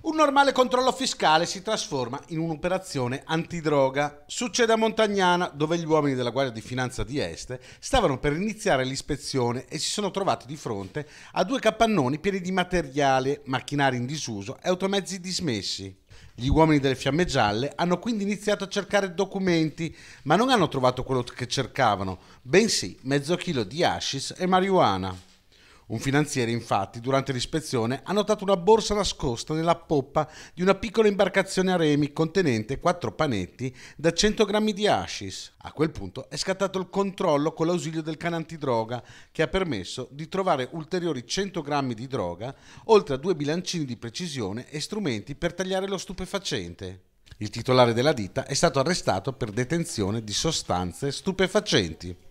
Un normale controllo fiscale si trasforma in un'operazione antidroga. Succede a Montagnana, dove gli uomini della Guardia di Finanza di Este stavano per iniziare l'ispezione e si sono trovati di fronte a due capannoni pieni di materiale, macchinari in disuso e automezzi dismessi. Gli uomini delle fiamme gialle hanno quindi iniziato a cercare documenti, ma non hanno trovato quello che cercavano, bensì mezzo chilo di hashish e marijuana. Un finanziere, infatti, durante l'ispezione ha notato una borsa nascosta nella poppa di una piccola imbarcazione a remi contenente quattro panetti da 100 grammi di hashish. A quel punto è scattato il controllo con l'ausilio del cane antidroga, che ha permesso di trovare ulteriori 100 grammi di droga, oltre a due bilancini di precisione e strumenti per tagliare lo stupefacente. Il titolare della ditta è stato arrestato per detenzione di sostanze stupefacenti.